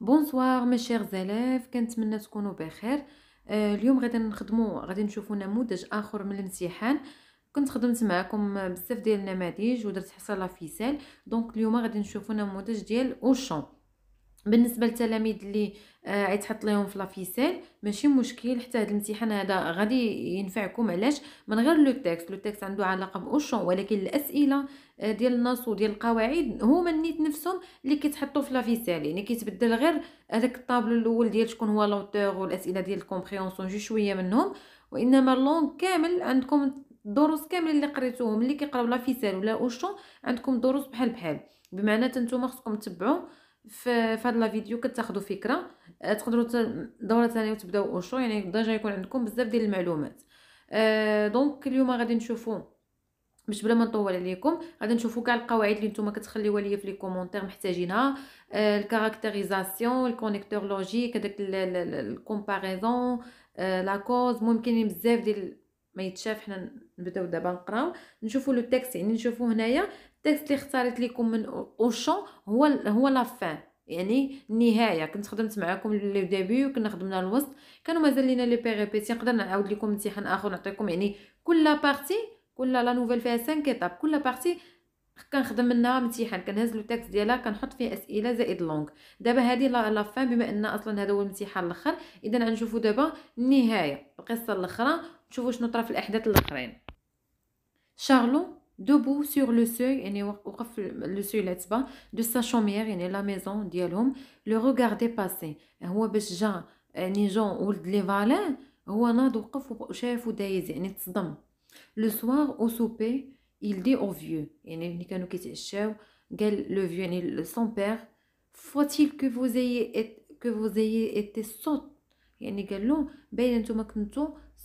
بونسوار مي شيغ زلاف كنتمنى تكونوا بخير آه اليوم غادي نخدموا غادي نشوفوا نموذج اخر من الامتحان كنت خدمت معكم بزاف ديال النماذج ودرت حصه لافيسال دونك اليوم غادي نشوفوا نموذج ديال اوشون بالنسبه للتلاميذ اللي غيتحط آه، ليهم في لافيسيل ماشي مشكل حتى هذا الامتحان هذا غادي ينفعكم علاش من غير لو تيكست لو تيكست عنده علاقه باوشون ولكن الاسئله آه، ديال النص وديال القواعد هما النيت نفسهم اللي كيتحطوا في لافيسيل يعني كيتبدل غير هذاك الطابلو الاول ديال شكون هو لوتور والاسئله ديال الكومبريونسون جو شويه منهم وانما لون كامل عندكم الدروس كامل اللي قريتوهم اللي كيقراو لافيسيل ولا اوشون عندكم دروس بحال بحال بمعنى انتم خصكم تتبعوا في فهاد لا فيديو كتاخذوا فكره آه، تقدروا دوره ثانيه وتبداو اوشو يعني ديجا يكون عندكم بزاف ديال المعلومات أه دونك اليوم غادي نشوفوا باش بلا ما نطول عليكم غادي نشوفوا كاع القواعد اللي نتوما كتخليوها ليا في لي كومونتير محتاجينها أه الكاركتيريزاسيون الكونيكتور لوجيك هذاك الكومباريزون أه لا كوز ممكنين بزاف ديال ما يتشاف حنا نبداو دابا نقراو نشوفوا لو تيكست يعني نشوفوا هنايا التكست اللي اختاريت لكم من اوشون هو هو لا فان يعني النهايه كنت خدمت معكم لو ديبي وكنا خدمنا الوسط كانوا مازال لينا لي بيريبيتي نقدر نعاود لكم امتحان اخر نعطيكم يعني كل بارتي كل لا نوفيل فيها 5 ايطاب كل بارتي كنخدم منها امتحان كنهز لو تيكست ديالها كنحط فيه اسئله زائد لونغ دابا هذه لا فان بما ان اصلا هذا هو الامتحان الاخر اذا غنشوفوا دابا النهايه القصه الاخرى شوفوا شنو طرا في الاحداث الاخرين شارلو دوبو سور لو سوي يعني وقف لو سوي لاتبا دو sa chaumière يعني لا ميزون ديالهم لو regardait passer هو باش جا يعني جون ولد لي فالان هو ناض وقف وشاف دايز يعني تصدم لو سوار او سوبي il dit au vieux يعني ملي كانوا كيتعشاو قال لو فيو يعني son père faut-il que vous ayez que vous ayez été sotte يعني قال له باين نتوما كنتو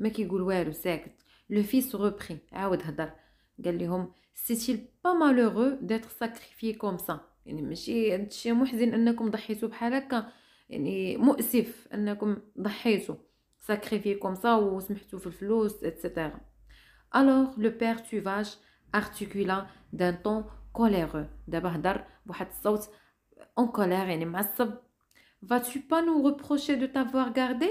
ma ki gol walou saket le fils reprend aoudh hadar gallihom c'est il pas malheureux d'être sacrifié comme ça yani machi hadchi muhzin annakom dhihitou bhal hakka yani moasif annakom dhihitou sacrifié comme ça ou smhhtou fel flouss et cetera alors le père tuvage articulant d'un ton colère d'a bahdar bwahed sout en colère yani ma'assab va tu pas nous reprocher de t'avoir gardé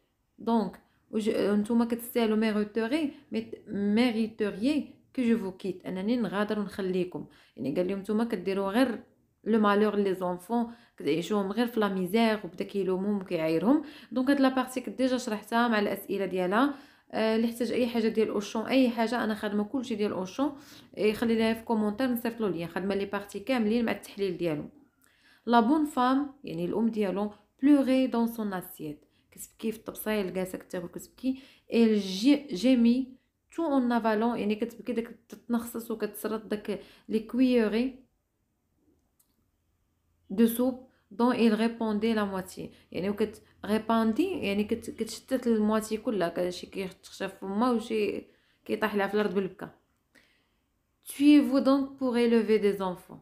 دونك نتوما كتستاهلوا ميريتوري ميريتوري كو جو فو كيت انني نغادر ونخليكم يعني قال لهم نتوما كديروا غير لو مالور لي زونفون كتعيشوهم غير في لا ميزير وبدا كيلومهم وكيعايرهم دونك هاد لا بارتي كنت ديجا شرحتها مع الاسئله ديالها اللي احتاج اي حاجه ديال اوشون اي حاجه انا خدمه كلشي ديال اوشون يخلي لها في كومونتير نصيفطلو ليا خدمه لي بارتي كاملين مع التحليل ديالو لا بون فام يعني الام ديالو بلوري دون سون اسيت كتبكي في tout en avalon كتبكي جيمي تو اون نافالون يعني كتبكي داك il répondait la moitié يعني وكت ريباندي يعني كتشتت كلها وشي كيطيح لها في الارض Tuez-vous donc pour élever des enfants.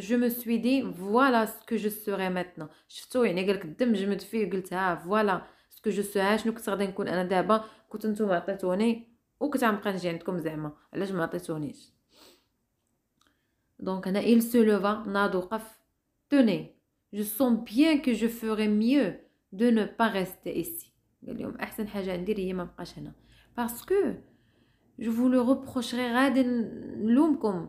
je me suis dit voilà ce que je serai maintenant شفتوا يعني قالك الدم جمد فيه قلت ها فوالا سكو جو سو شنو كنت غادي نكون انا دابا كنت نتوما عطيتوني وكنت غنبقى نجي عندكم زعما علاش ما عطيتونيش دونك هنا il se leva ناض وقف tenez je sens bien que je ferai mieux de ne pas rester ici قال لهم احسن حاجه ندير هي ما نبقاش هنا parce que je vous le reprocherai غادي نلومكم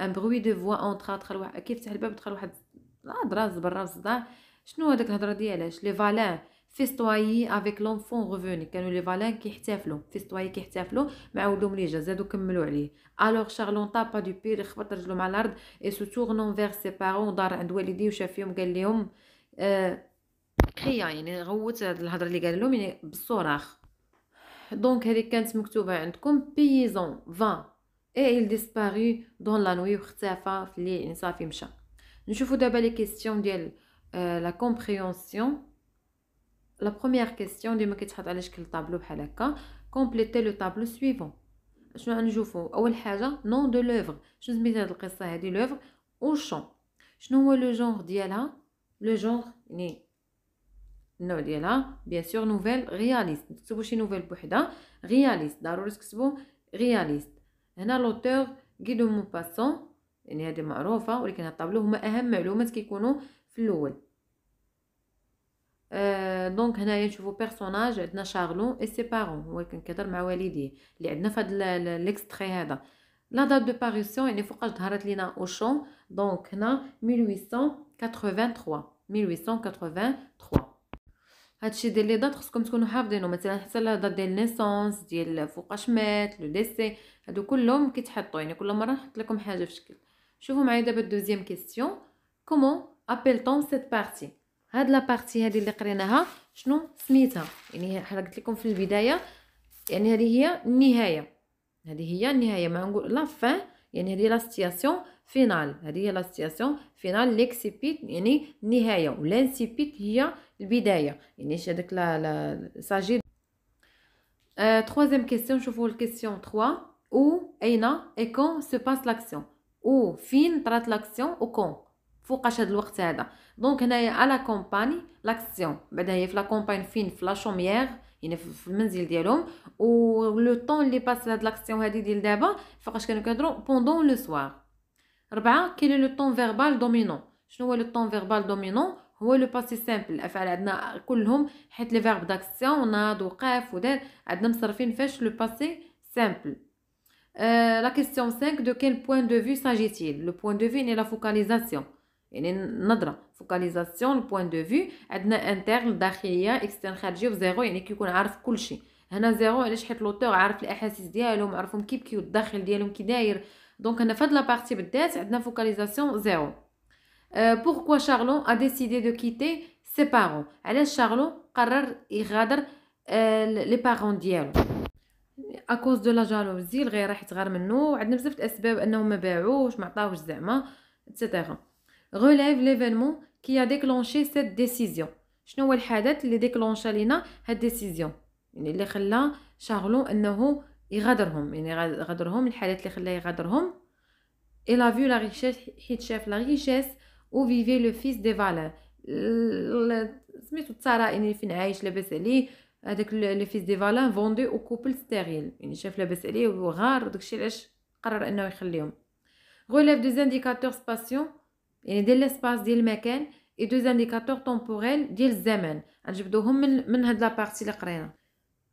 ان بروي دو فوا اونطرا دخل واحد كيف فتح الباب دخل واحد آه، دراز برا الصداع شنو هذاك الهضره ديالاش لي فالان فيستوايي افيك لونفون غوفوني كانوا لي فالان كيحتفلوا فيستوايي كيحتفلوا مع ولدهم لي جا زادو كملوا عليه الوغ شارلون طابا دو بير خبط رجلو مع الارض اي سو تورنون فيغ سي بارون دار عند والديه وشاف فيهم قال لهم آه هي يعني غوت هاد الهضره اللي قال لهم يعني بالصراخ دونك هذه كانت مكتوبه عندكم بيزون 20 Et il disparut dans la nuit où il s'est fait, il s'est fait. Je vous fais les questions de euh, la compréhension. La première question, je me suis dit, c'est que le tableau a été completé. Complétez le tableau suivant. Je vous fais le nom de l'œuvre. Je me mets la l'adresse de l'œuvre au champ. Je vous dis le genre de l'œuvre. Le genre, bien sûr, nouvelle, réaliste. Si vous voulez une nouvelle pour elle, réaliste. هنا لوتور غيدو مو يعني هذه معروفه ولكن هاد الطابلو هما اهم معلومات كيكونوا في الاول أه دونك هنايا نشوفو بيرسوناج عندنا شارلو اي سي بارون هو كان كيهضر مع والديه اللي عندنا في هاد ليكستري هذا لا دات دو باريسيون يعني فوقاش ظهرت لينا اوشون دونك هنا 1883 1883 هادشي ديال لي دات خصكم تكونوا حافظينو مثلا حتى لا دات ديال نيسونس ديال فوقاش مات لو ديسي هادو كلهم كيتحطوا يعني كل مره نحط لكم حاجه في شكل شوفوا معايا دابا الدوزيام كيسيون كومون طون سيت بارتي هاد لا بارتي هادي اللي قريناها شنو سميتها يعني حنا قلت لكم في البدايه يعني هذه هي النهايه هذه هي النهايه ما نقول لا فان يعني هذه لا سيتياسيون Final, c'est la situation. Final, l'excipit, il y a le vide. Troisième question, je vous pose la question 3. Où, et quand se passe l'action Où, fin, traite l'action ou quand Il faut que je l'aide. Donc, il y a à la compagnie l'action. Il y a à la compagnie fin, il y a la chambre, il y a à la même ou le temps qui passe à l'action, il y a à la débat, faut que je le cache pendant le soir. ربعة كاين لو طون فيربال دومينون شنو هو لو طون فيربال دومينون هو لو باسي سامبل الافعال عندنا كلهم حيت لي فيرب داكسيون ناض وقاف ودار عندنا مصرفين فاش لو باسي سامبل لا كيسيون 5 دو كيل بوين دو في ساجيتيل لو بوين دو في ني لا فوكاليزاسيون يعني النظره فوكاليزاسيون بوين دو في عندنا انترن داخليه اكسترن خارجي وزيرو يعني كيكون عارف كلشي هنا زيرو علاش حيت لوتور عارف الاحاسيس ديالهم عارفهم كيف كيو الداخل ديالهم كي داير Donc, on a fait de la partie de la focalisation zéro. Euh, pourquoi Charlon a décidé de quitter ses parents Alors, Charlon a les parents à cause de la jalousie, il راح يتغار منه وعندنا بزاف pas il de etc. Relève l'événement qui a déclenché cette décision. les décision? Il a يغادرهم يعني غادرهم الحالات اللي خلاه يغادرهم اي لا فيو لا ريشيس حيت شاف لا ريشيس او فيفي لو فيس دي فالور سميتو الثراء اللي يعني فين عايش لاباس عليه هذاك لو فيس دي فالور فوندي او كوبل ستيريل يعني شاف لاباس عليه وغار داكشي علاش قرر انه يخليهم غولاف دو زانديكاتور سباسيون يعني ديال لاسباس ديال المكان اي دو زانديكاتور تومبوريل ديال الزمن غنجبدوهم من من هاد بارتي اللي قرينا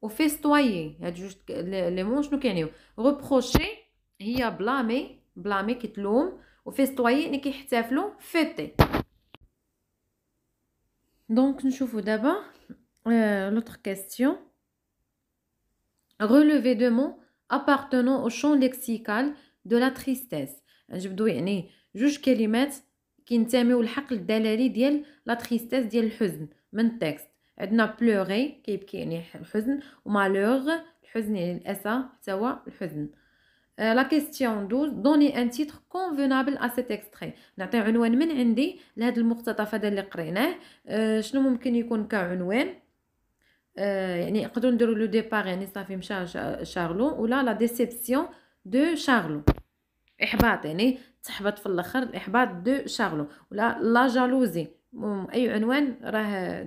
Reprocher, il جوج لي مون شنو qui est هي بلامي بلامي كتلوم وفيستوايي يعني fêter. Donc, nous نشوفوا d'abord euh, l'autre question relever deux mots appartenant au champ lexical de la tristesse mots يعني جوج كلمات كينتميو للحقل الدلالي ديال la tristesse, ديال الحزن texte عندنا بلوغي كيبكي يعني الحزن ومالوغ الحزن يعني الاسى حتى هو الحزن لا كيستيون 12 دوني ان تيتر كونفينابل ا سيت اكستري نعطي عنوان من عندي لهذا المقتطف هذا اللي قريناه آه، شنو ممكن يكون كعنوان آه، يعني نقدروا نديروا لو ديبار يعني صافي مشى شارلو ولا لا ديسيبسيون دو شارلو احباط يعني تحبط في الاخر الاحباط دو شارلو ولا لا جالوزي اي عنوان راه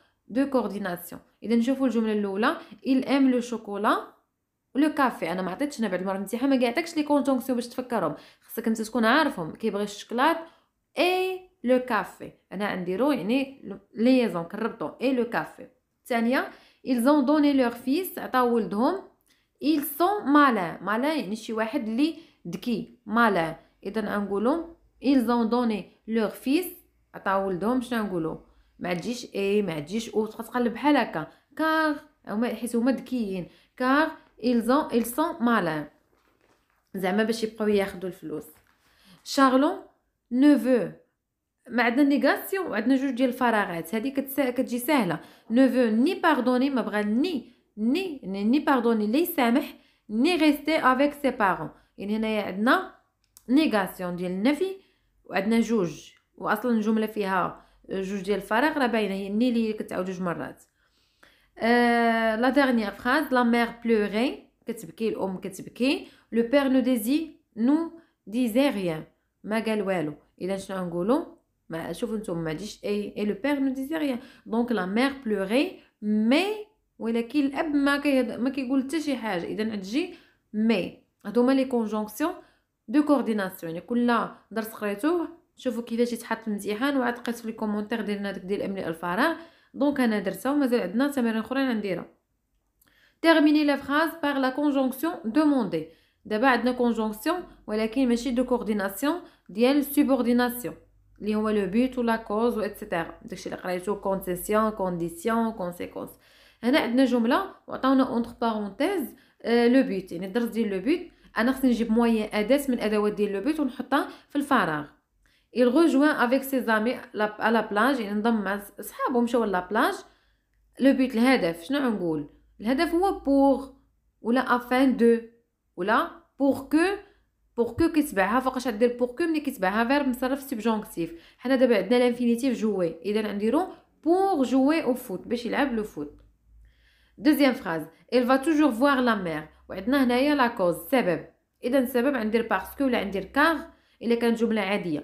دو كورديناسيون اذا نشوفوا الجمله الاولى il aime le chocolat لو كافي انا ما عطيتش بعد المره الامتحان ما كيعطيكش لي كونجونكسيون باش تفكرهم خصك انت تكون عارفهم كيبغي الشكلاط اي لو كافي انا نديرو يعني ليزون كربطو اي لو كافي الثانيه ils ont donné leur fils عطاو ولدهم ils sont malins malin يعني شي واحد اللي ذكي malin اذا نقولوا ils ont donné leur fils عطاو ولدهم شنو نقولوا ما تجيش اي ما تجيش او تبقى تقلب بحال هكا كار هما حيت هما ذكيين كار ايلزون ايلسون مالان زعما باش يبقاو ياخدو الفلوس شارلون نوفو ما عندنا نيغاسيون عندنا جوج ديال الفراغات هذه كتسا... كتجي سهله نوفو ني باردوني ما بغى ني ني ني باردوني لي سامح ني ريستي افيك سي بارون يعني هنايا عندنا نيغاسيون ديال النفي وعندنا جوج واصلا الجمله فيها جوج ديال الفراغ راه باينه هي النيل هي كتعاود جوج مرات أه لا ديرنيير فراز لا مير بلوري كتبكي الام كتبكي لو بير نو ديزي نو ديزي ريان ما قال والو اذا شنو نقولوا ما شوفوا نتوما ما عنديش اي اي لو بير نو ديزي ريان دونك لا مير بلوري مي ولكن الاب ما ما كيقول حتى شي حاجه اذا تجي مي هادو هما لي كونجونكسيون دو كورديناسيون يعني كل درس قريتوه شوفوا كيفاش يتحط الامتحان وعاد قلت في الكومونتير ديالنا داك ديال املي الفراغ دونك انا درتها ومازال عندنا تمارين اخرين غنديرها تيرميني لا فراز بار لا كونجونكسيون دوموندي دابا عندنا كونجونكسيون ولكن ماشي دو كورديناسيون ديال سوبورديناسيون اللي هو لو بوت ولا كوز و ايتترا داكشي اللي قريتو كونسيسيون كونديسيون كونسيكونس هنا عندنا جمله وعطاونا اونتر بارونتيز لو بوت يعني الدرس ديال لو بوت انا خصني نجيب موين اداه من ادوات ديال لو بوت ونحطها في الفراغ il rejoint avec ses amis à la plage il à la plage le but le but, شنو نقول le pour ou la afin de ou la pour que pour que فوقاش dire pour que ملي فيرب مصرف حنا دابا l'infinitif jouer, جوي اذا نديرو pour jouer au foot باش يلعب لو foot deuxième phrase il va toujours voir la mer وعندنا هنايا la cause سبب اذا السبب Il parce que car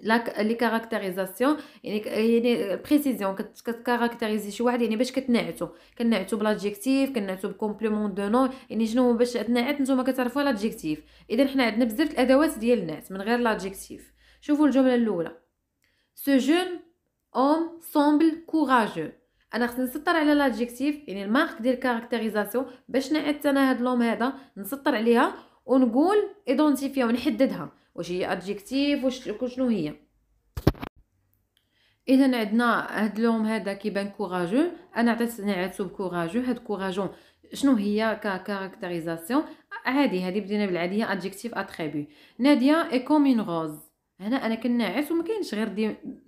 لي كاركتيريزاسيون يعني يعني بريسيزيون كتكاركتيريزي شي واحد يعني باش كتنعتو كنعتو بلاجيكتيف كنعتو بكومبليمون دو نون يعني شنو باش تنعت نتوما كتعرفوا لاجيكتيف اذا حنا عندنا بزاف الادوات ديال النعت من غير لاجيكتيف شوفوا الجمله الاولى سو جون اوم سومبل كوراجو انا خصني نسطر على لاجيكتيف يعني المارك ديال كاركتيريزاسيون باش نعت انا هاد لوم هذا نسطر عليها ونقول ايدونتيفيا ونحددها واش هي ادجكتيف واش شنو هي اذا عندنا هاد لوم هذا كيبان كوراجو انا عطيت نعتو بكوراجو هاد كوراجو شنو هي ككاركتيريزاسيون عادي هذه بدينا بالعاديه ادجكتيف اتريبي ناديه اي كوم اون روز هنا انا كنعس وما كاينش غير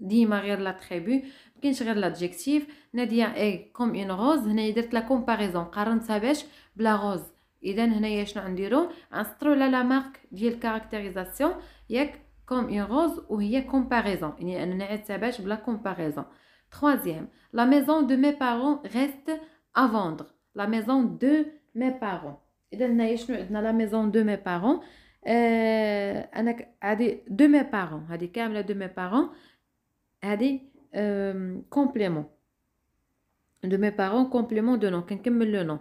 ديما دي غير لا تريبو ما كاينش غير لادجكتيف ناديه اي كوم اون روز هنا درت لا كومباريزون قارنتها باش بلا روز Il y a une marque de caractérisation comme une rose ou une comparaison. Troisième, la maison de mes parents reste à vendre. La maison de mes parents. Il y a une maison de mes parents. Il a dit de mes parents. De mes parents. De euh, mes Complément. De mes parents, complément de nom. Quelqu'un le nom.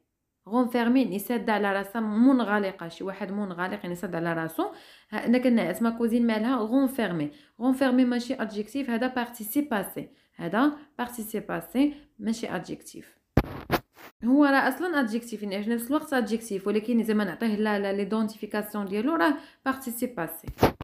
غونفيرمي ني ساد على راسها منغلقه شي واحد منغلق يعني سد على راسو انا كنعس ما كوزين مالها غونفيرمي غونفيرمي ماشي ادجكتيف هذا بارتيسيب باسي هذا بارتيسيب باسي ماشي ادجكتيف هو راه اصلا ادجكتيف يعني في نفس الوقت ادجكتيف ولكن زعما نعطيه لا لا ليدونتيفيكاسيون ديالو راه بارتيسيب باسي